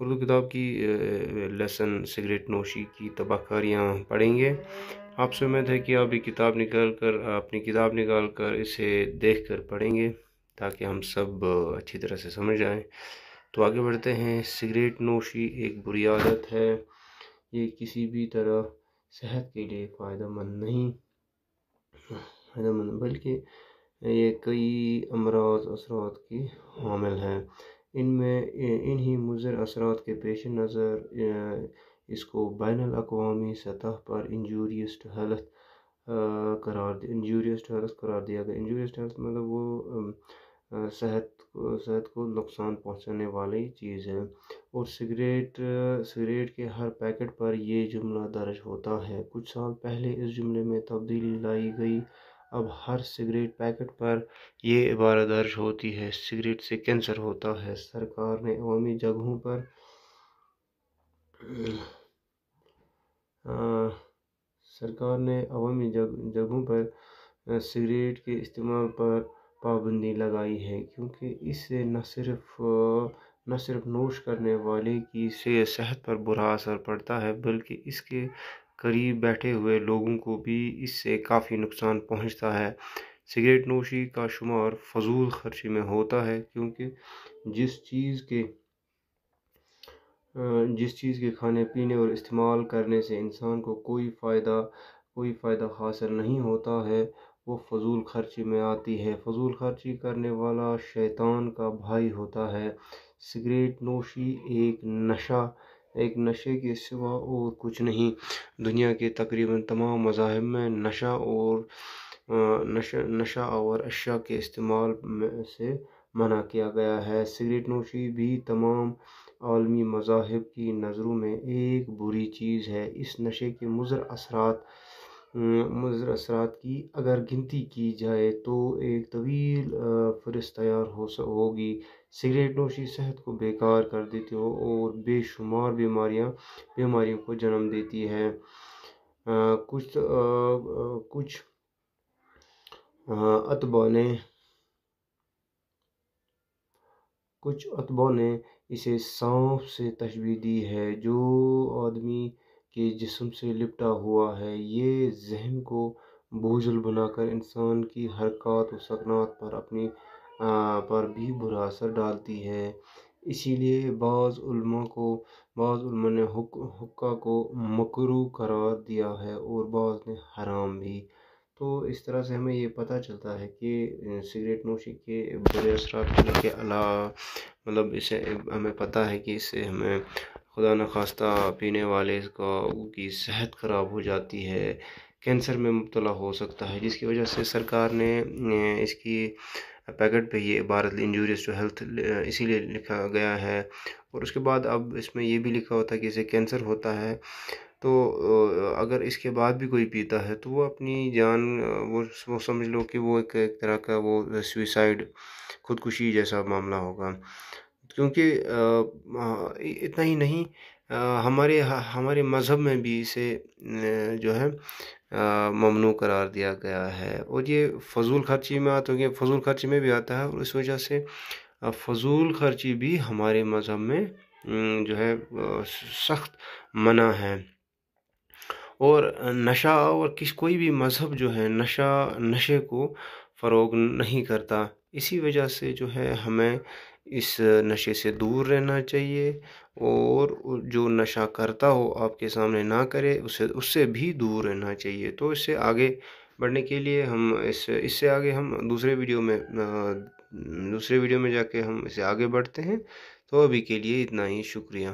उर्दू किताब की lesson cigarette नोशी की तबाहकारियाँ पढ़ेंगे आपसे उम्मीद है कि आप ये किताब निकाल कर अपनी किताब निकाल कर इसे देख कर पढ़ेंगे ताकि हम सब अच्छी तरह से समझ आएँ तो आगे बढ़ते हैं सिगरेट नोशी एक बुरी आदत है ये किसी भी तरह सेहत के लिए फ़ायदेमंद नहीं फ़ायदेमंद बल्कि ये कई अमराज असरात की हामिल हैं इनमें इन्हीं मुज़र असरात के पेश नज़र इसको बैन अवी सतह पर इंजूरियस्ट हेल्थ करार इंजूरियस्ट हेल्थ करार दिया गया इंजूरियस्ट हेल्थ मतलब वो सेहत सेहत को नुकसान पहुंचाने वाली चीज़ है और सिगरेट सिगरेट के हर पैकेट पर यह जुमला दर्ज होता है कुछ साल पहले इस जुमले में तब्दीली लाई गई अब हर सिगरेट पैकेट पर ये इबारा दर्ज होती है सिगरेट से कैंसर होता है सरकार ने अवमी जगहों पर आ, सरकार ने अवमी जग, जगहों पर सिगरेट के इस्तेमाल पर पाबंदी लगाई है क्योंकि इससे न सिर्फ न सिर्फ नोश करने वाले की सेहत पर बुरा असर पड़ता है बल्कि इसके करीब बैठे हुए लोगों को भी इससे काफ़ी नुकसान पहुंचता है सिगरेट नोशी का शुमार फजूल खर्ची में होता है क्योंकि जिस चीज़ के जिस चीज़ के खाने पीने और इस्तेमाल करने से इंसान को कोई फ़ायदा कोई फ़ायदा हासिल नहीं होता है वो फजूल खर्ची में आती है फजूल खर्ची करने वाला शैतान का भाई होता है सिगरेट नोशी एक नशा एक नशे के सिवा और कुछ नहीं दुनिया के तकरीबन तमाम मज़ाहब में नशा और नशा नशा और अशा के इस्तेमाल से मना किया गया है सिगरेट नोशी भी तमाम आलमी मज़ाहब की नज़रों में एक बुरी चीज़ है इस नशे के मुज़र असरात मज़र असरात की अगर गिनती की जाए तो एक तवील फहरिस्त तैयार हो होगी सिगरेट नोशी सेहत को बेकार कर देती हो और बेशुमार बीमारियां बीमारियों को जन्म देती है आ, कुछ आ, कुछ अतबा ने कुछ अतबा ने इसे सांप से तशबी दी है जो आदमी के जिसम से लिपटा हुआ है ये जहन को भूजल बनाकर इंसान की हरकत व सकनात पर अपनी आ, पर भी बुरा असर डालती है इसीलिए बाज़ा को बाज़ा ने हुक्का को मकरू करार दिया है और बाज़ ने हराम भी तो इस तरह से हमें ये पता चलता है कि सिगरेट नोशी के बुरे असर के अला मतलब इसे हमें पता है कि इससे हमें खुदा न खास्ता पीने वाले का की सेहत ख़राब हो जाती है कैंसर में मुबला हो सकता है जिसकी वजह से सरकार ने इसकी पैकेट पे ये इबारत इंजूरियस टू हेल्थ इसीलिए लिखा गया है और उसके बाद अब इसमें ये भी लिखा होता है कि इसे कैंसर होता है तो अगर इसके बाद भी कोई पीता है तो वो अपनी जान वो वो समझ लो कि वो एक, एक तरह का वो सुइसाइड खुदकुशी जैसा मामला होगा क्योंकि इतना ही नहीं हमारे हमारे मज़हब में भी इसे जो है ममनू करार दिया गया है और ये फजूल खर्ची में आता है फजूल खर्ची में भी आता है और इस वजह से फजूल खर्ची भी हमारे मज़हब में जो है सख्त मना है और नशा और किस कोई भी मज़हब जो है नशा नशे को फ़रोग नहीं करता इसी वजह से जो है हमें इस नशे से दूर रहना चाहिए और जो नशा करता हो आपके सामने ना करे उसे उससे भी दूर रहना चाहिए तो इससे आगे बढ़ने के लिए हम इस इससे आगे हम दूसरे वीडियो में दूसरे वीडियो में जाके हम इसे आगे बढ़ते हैं तो अभी के लिए इतना ही शुक्रिया